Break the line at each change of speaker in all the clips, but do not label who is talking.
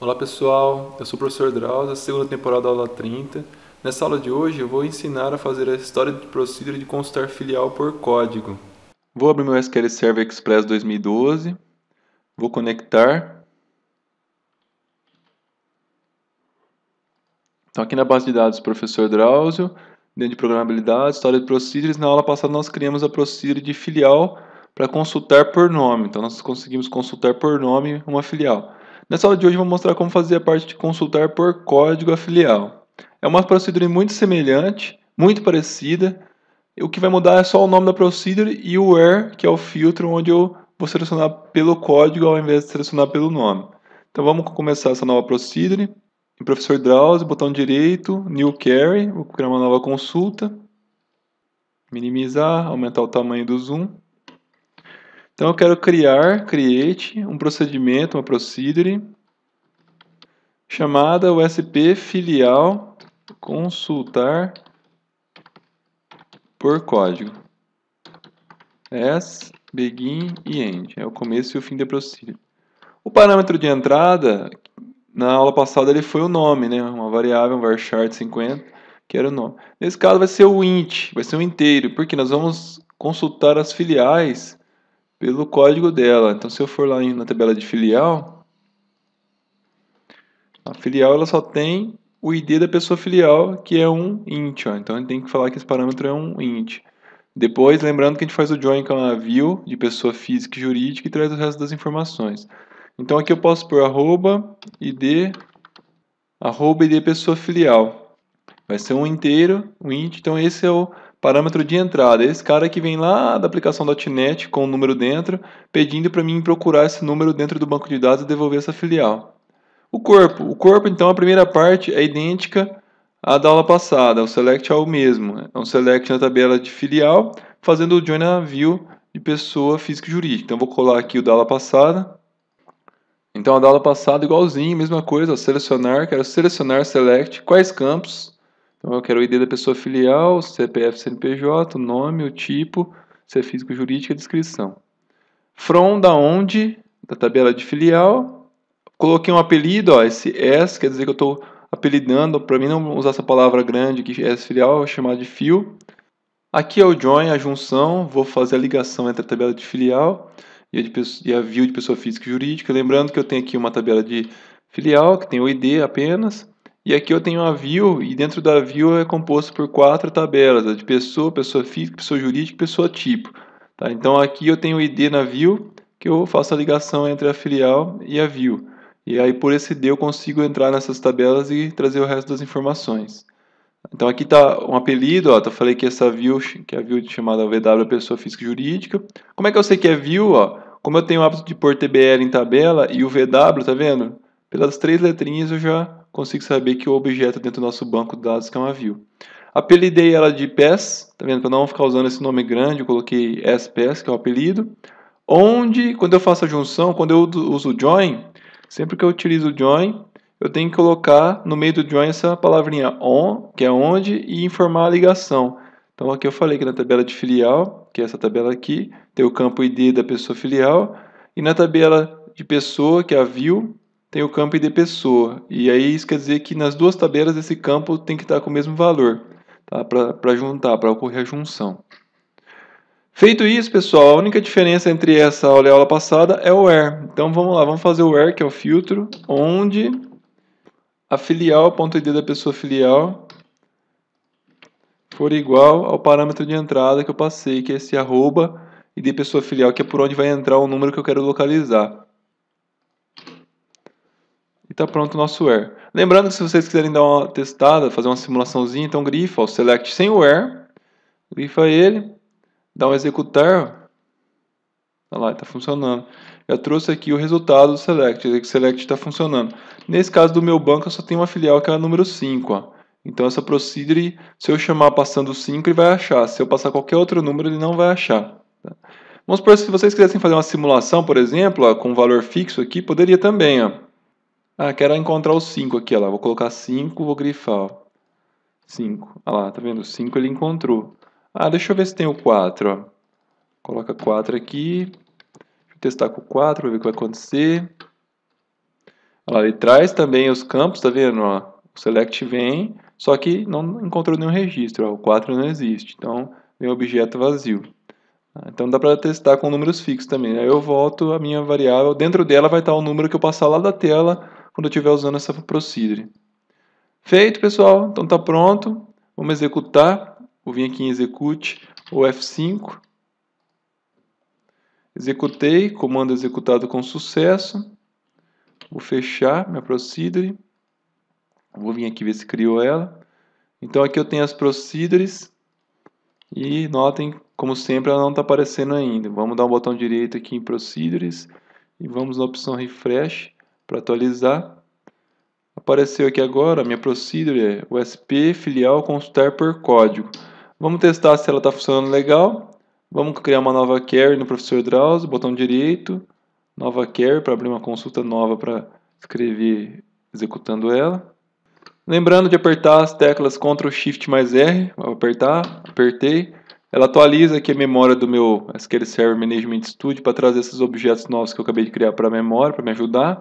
Olá pessoal, eu sou o professor Drauzio, segunda temporada da aula 30. Nessa aula de hoje eu vou ensinar a fazer a história de procedure de consultar filial por código. Vou abrir meu SQL Server Express 2012, vou conectar. Então aqui na base de dados professor Drauzio, dentro de programabilidade, história de procedures, na aula passada nós criamos a procedura de filial para consultar por nome. Então nós conseguimos consultar por nome uma filial. Nessa aula de hoje vou mostrar como fazer a parte de consultar por código a filial. É uma procedura muito semelhante, muito parecida. O que vai mudar é só o nome da procedure e o where, que é o filtro onde eu vou selecionar pelo código ao invés de selecionar pelo nome. Então vamos começar essa nova procedure. Em Professor Drauzio, botão direito, New Carry, vou criar uma nova consulta. Minimizar, aumentar o tamanho do zoom. Então eu quero criar, create, um procedimento, uma procedure, chamada USP filial consultar por código. S, begin e end. É o começo e o fim da procedure. O parâmetro de entrada, na aula passada ele foi o nome, né? Uma variável, um varchar de 50, que era o nome. Nesse caso vai ser o int, vai ser o inteiro, porque nós vamos consultar as filiais pelo código dela. Então, se eu for lá na tabela de filial, a filial ela só tem o ID da pessoa filial, que é um int. Ó. Então, a gente tem que falar que esse parâmetro é um int. Depois, lembrando que a gente faz o join com a view de pessoa física e jurídica e traz o resto das informações. Então, aqui eu posso pôr arroba id, arroba id pessoa filial. Vai ser um inteiro, um int. Então, esse é o parâmetro de entrada. Esse cara que vem lá da aplicação .NET com o número dentro, pedindo para mim procurar esse número dentro do banco de dados e devolver essa filial. O corpo. O corpo, então, a primeira parte é idêntica à da aula passada. O select é o mesmo. É um select na tabela de filial, fazendo o join a view de pessoa física e jurídica. Então, vou colar aqui o da aula passada. Então, a da aula passada igualzinho, mesma coisa. selecionar, quero selecionar select, quais campos então eu quero o ID da pessoa filial, CPF, CNPJ, nome, o tipo, se é físico, jurídico a descrição. From da onde, da tabela de filial. Coloquei um apelido, ó, esse S quer dizer que eu estou apelidando, para mim não usar essa palavra grande que é S filial, vou é chamar de fio. Aqui é o join, a junção, vou fazer a ligação entre a tabela de filial e a, view de pessoa física e jurídica. Lembrando que eu tenho aqui uma tabela de filial, que tem o ID apenas, e aqui eu tenho a view e dentro da view é composto por quatro tabelas, a de pessoa, pessoa física, pessoa jurídica e pessoa tipo. Tá? Então aqui eu tenho o ID na view, que eu faço a ligação entre a filial e a view. E aí por esse ID eu consigo entrar nessas tabelas e trazer o resto das informações. Então aqui está um apelido, ó, tá, eu falei que essa view, que é a view chamada VW pessoa física jurídica. Como é que eu sei que é view? Ó? Como eu tenho o hábito de pôr TBL em tabela e o VW, tá vendo? Pelas três letrinhas eu já consigo saber que o objeto dentro do nosso banco de dados que é uma view. Apelidei ela de PES, tá vendo? Para não ficar usando esse nome grande, eu coloquei SPS, que é o apelido. Onde, quando eu faço a junção, quando eu uso o join, sempre que eu utilizo o join, eu tenho que colocar no meio do join essa palavrinha on, que é onde, e informar a ligação. Então aqui eu falei que na tabela de filial, que é essa tabela aqui, tem o campo ID da pessoa filial, e na tabela de pessoa, que é a view, tem o campo ID pessoa. E aí isso quer dizer que nas duas tabelas esse campo tem que estar com o mesmo valor, tá? para juntar, para ocorrer a junção. Feito isso, pessoal, a única diferença entre essa aula e a aula passada é o where. Então vamos lá, vamos fazer o where, que é o filtro, onde a filial, ponto ID da pessoa filial, for igual ao parâmetro de entrada que eu passei, que é esse arroba ID pessoa filial, que é por onde vai entrar o número que eu quero localizar está pronto o nosso where. Lembrando que se vocês quiserem dar uma testada, fazer uma simulaçãozinha, então grifa o select sem o where, grifa ele, dá um executar, Olha tá lá, está funcionando. Já trouxe aqui o resultado do select, o select está funcionando. Nesse caso do meu banco, eu só tenho uma filial que é a número 5, ó. Então essa procedure, se eu chamar passando 5, ele vai achar. Se eu passar qualquer outro número, ele não vai achar. Tá? Vamos supor, se vocês quisessem fazer uma simulação, por exemplo, ó, com um valor fixo aqui, poderia também, ó. Ah, quero encontrar o 5 aqui, lá. Vou colocar 5, vou grifar, ó. 5. Olha lá, tá vendo? 5 ele encontrou. Ah, deixa eu ver se tem o 4, ó. Coloca 4 aqui. Deixa eu testar com o 4 ver o que vai acontecer. Olha lá, ele traz também os campos, tá vendo? Ó, o select vem, só que não encontrou nenhum registro. Ó, o 4 não existe, então vem o objeto vazio. Ah, então dá para testar com números fixos também. Aí né? eu volto a minha variável, dentro dela vai estar o número que eu passar lá da tela quando eu estiver usando essa procedure. Feito, pessoal. Então está pronto. Vamos executar. Vou vir aqui em Execute ou F5. Executei. Comando executado com sucesso. Vou fechar minha procedure. Vou vir aqui ver se criou ela. Então aqui eu tenho as procedures. E notem, como sempre, ela não está aparecendo ainda. Vamos dar um botão direito aqui em Procedures. E vamos na opção Refresh para atualizar. Apareceu aqui agora, a minha procedure é USP filial consultar por código. Vamos testar se ela está funcionando legal. Vamos criar uma nova query no professor Drauzio, botão direito, nova query para abrir uma consulta nova para escrever executando ela. Lembrando de apertar as teclas Ctrl Shift mais R, vou apertar, apertei. Ela atualiza aqui a memória do meu SQL Server Management Studio para trazer esses objetos novos que eu acabei de criar para a memória, para me ajudar.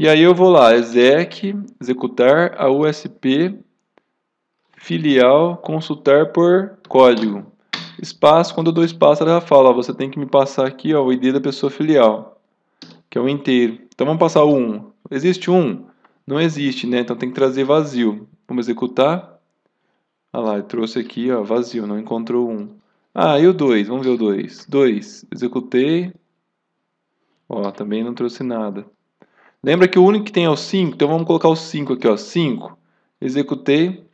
E aí eu vou lá, exec, executar a USP filial, consultar por código. Espaço, quando eu dou espaço, ela já fala, ó, você tem que me passar aqui ó, o ID da pessoa filial, que é o inteiro. Então vamos passar o 1. Existe um? Não existe, né? Então tem que trazer vazio. Vamos executar. Ah lá, trouxe aqui, ó, vazio, não encontrou um. Ah, e o 2? Vamos ver o 2. 2, executei. Ó, também não trouxe nada. Lembra que o único que tem é o 5, então vamos colocar o 5 aqui, ó, 5. Executei.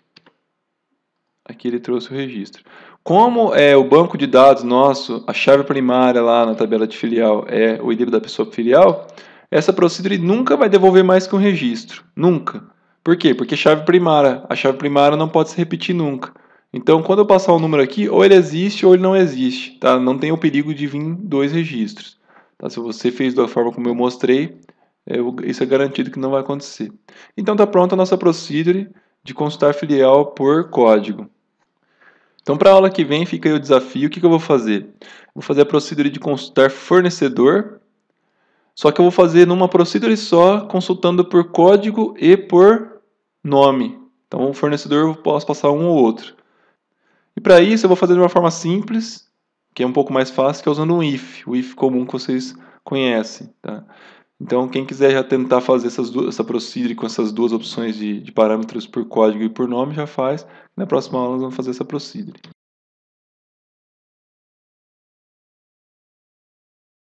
Aqui ele trouxe o registro. Como é o banco de dados nosso, a chave primária lá na tabela de filial é o ID da pessoa filial, essa procedure nunca vai devolver mais que um registro. Nunca. Por quê? Porque chave primária. A chave primária não pode se repetir nunca. Então, quando eu passar o um número aqui, ou ele existe ou ele não existe. Tá? Não tem o perigo de vir dois registros. Tá? Se você fez da forma como eu mostrei, eu, isso é garantido que não vai acontecer. Então está pronta a nossa procedure de consultar filial por código. Então para a aula que vem fica aí o desafio, o que, que eu vou fazer? Vou fazer a procedure de consultar fornecedor, só que eu vou fazer numa procedure só, consultando por código e por nome. Então o fornecedor eu posso passar um ou outro. E para isso eu vou fazer de uma forma simples, que é um pouco mais fácil, que é usando um if, o if comum que vocês conhecem. Tá? Então, quem quiser já tentar fazer essas duas, essa procedure com essas duas opções de, de parâmetros por código e por nome, já faz. Na próxima aula nós vamos fazer essa procedure.